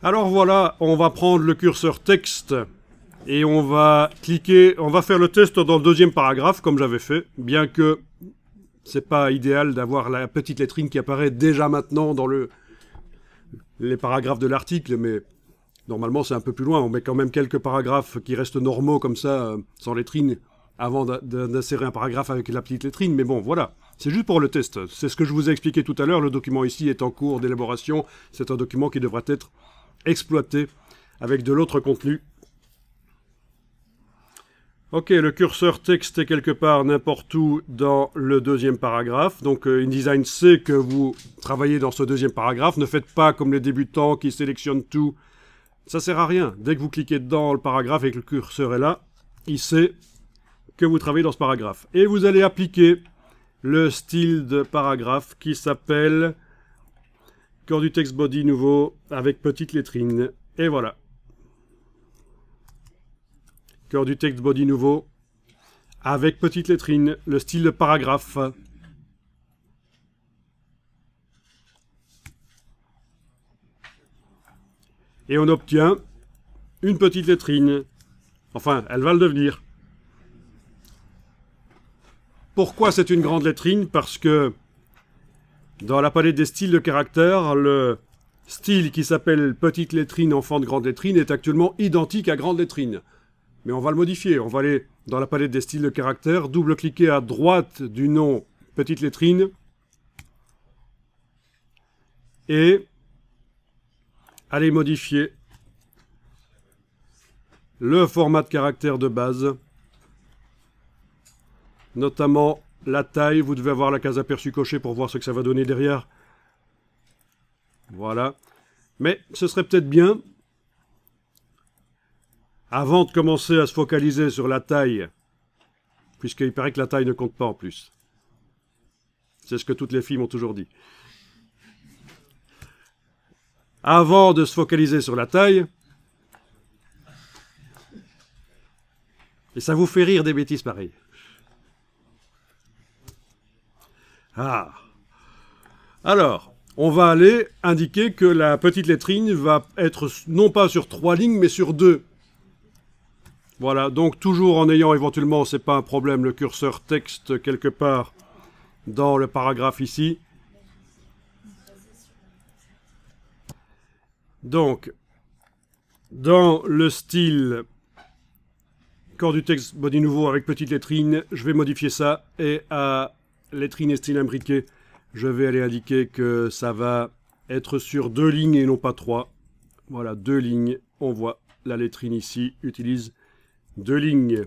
Alors voilà, on va prendre le curseur texte et on va cliquer, on va faire le test dans le deuxième paragraphe comme j'avais fait, bien que c'est pas idéal d'avoir la petite lettrine qui apparaît déjà maintenant dans le, les paragraphes de l'article, mais normalement c'est un peu plus loin, on met quand même quelques paragraphes qui restent normaux comme ça, euh, sans lettrine, avant d'insérer un paragraphe avec la petite lettrine, mais bon voilà. C'est juste pour le test. C'est ce que je vous ai expliqué tout à l'heure. Le document ici est en cours d'élaboration. C'est un document qui devrait être exploiter avec de l'autre contenu. Ok, le curseur texte est quelque part n'importe où dans le deuxième paragraphe. Donc euh, InDesign sait que vous travaillez dans ce deuxième paragraphe. Ne faites pas comme les débutants qui sélectionnent tout. Ça sert à rien. Dès que vous cliquez dans le paragraphe et que le curseur est là, il sait que vous travaillez dans ce paragraphe. Et vous allez appliquer le style de paragraphe qui s'appelle Cœur du texte body nouveau avec petite lettrine. Et voilà. Cœur du texte body nouveau avec petite lettrine, le style de paragraphe. Et on obtient une petite lettrine. Enfin, elle va le devenir. Pourquoi c'est une grande lettrine Parce que dans la palette des styles de caractère, le style qui s'appelle petite lettrine, enfant de grande lettrine est actuellement identique à grande lettrine. Mais on va le modifier. On va aller dans la palette des styles de caractère, double-cliquer à droite du nom petite lettrine et aller modifier le format de caractère de base, notamment la taille, vous devez avoir la case aperçue cochée pour voir ce que ça va donner derrière. Voilà. Mais ce serait peut-être bien, avant de commencer à se focaliser sur la taille, puisqu'il paraît que la taille ne compte pas en plus. C'est ce que toutes les filles m'ont toujours dit. Avant de se focaliser sur la taille, et ça vous fait rire des bêtises pareilles. Ah. Alors, on va aller indiquer que la petite lettrine va être non pas sur trois lignes, mais sur deux. Voilà, donc toujours en ayant éventuellement, c'est pas un problème, le curseur texte quelque part dans le paragraphe ici. Donc, dans le style corps du texte body nouveau avec petite lettrine, je vais modifier ça et à style imbriqué, je vais aller indiquer que ça va être sur deux lignes et non pas trois. Voilà, deux lignes. On voit la lettrine ici utilise deux lignes.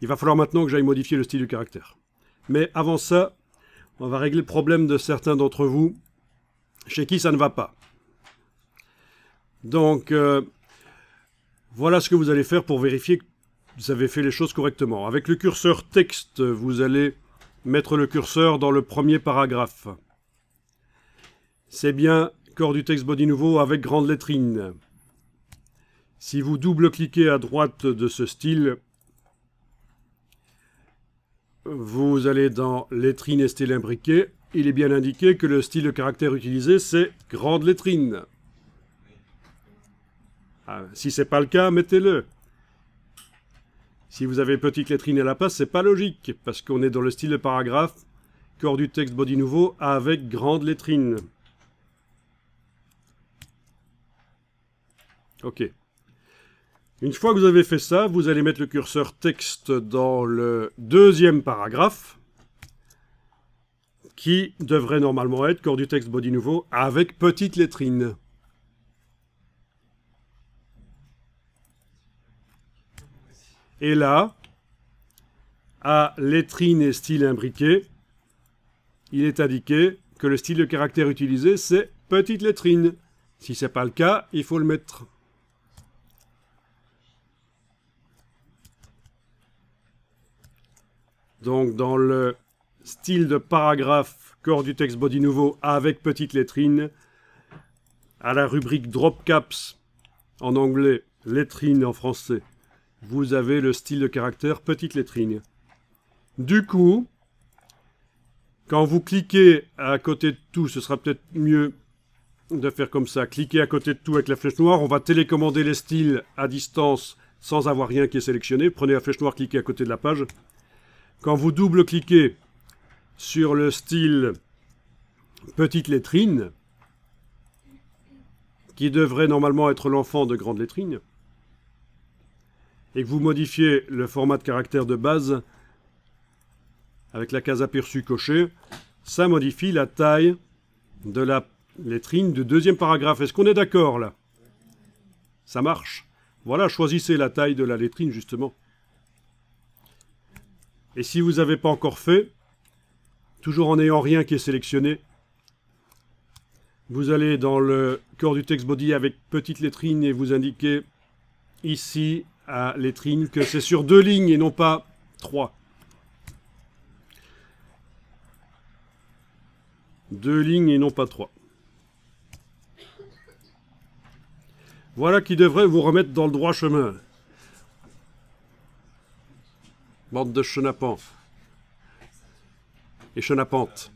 Il va falloir maintenant que j'aille modifier le style du caractère. Mais avant ça, on va régler le problème de certains d'entre vous chez qui ça ne va pas. Donc, euh, voilà ce que vous allez faire pour vérifier que vous avez fait les choses correctement. Avec le curseur texte, vous allez mettre le curseur dans le premier paragraphe. C'est bien corps du texte body nouveau avec grande lettrine. Si vous double-cliquez à droite de ce style, vous allez dans lettrine et style imbriqué. Il est bien indiqué que le style de caractère utilisé, c'est grande lettrine. Ah, si ce n'est pas le cas, mettez-le. Si vous avez petite lettrine à la place, c'est pas logique, parce qu'on est dans le style de paragraphe, corps du texte body nouveau avec grande lettrine. Ok. Une fois que vous avez fait ça, vous allez mettre le curseur texte dans le deuxième paragraphe, qui devrait normalement être corps du texte body nouveau avec petite lettrine. Et là, à lettrine et style imbriqué, il est indiqué que le style de caractère utilisé, c'est petite lettrine. Si ce n'est pas le cas, il faut le mettre. Donc dans le style de paragraphe corps du texte body nouveau avec petite lettrine, à la rubrique drop caps en anglais, lettrine en français, vous avez le style de caractère petite lettrine. Du coup, quand vous cliquez à côté de tout, ce sera peut-être mieux de faire comme ça. Cliquez à côté de tout avec la flèche noire. On va télécommander les styles à distance sans avoir rien qui est sélectionné. Prenez la flèche noire, cliquez à côté de la page. Quand vous double-cliquez sur le style petite lettrine, qui devrait normalement être l'enfant de grande lettrine, et que vous modifiez le format de caractère de base avec la case aperçu cochée, ça modifie la taille de la lettrine du deuxième paragraphe. Est-ce qu'on est, est d'accord là Ça marche. Voilà, choisissez la taille de la lettrine justement. Et si vous n'avez pas encore fait, toujours en n'ayant rien qui est sélectionné, vous allez dans le corps du texte body avec petite lettrine et vous indiquez ici à l'étrine que c'est sur deux lignes et non pas trois. Deux lignes et non pas trois. Voilà qui devrait vous remettre dans le droit chemin. Bande de chenapans. Et chenapantes.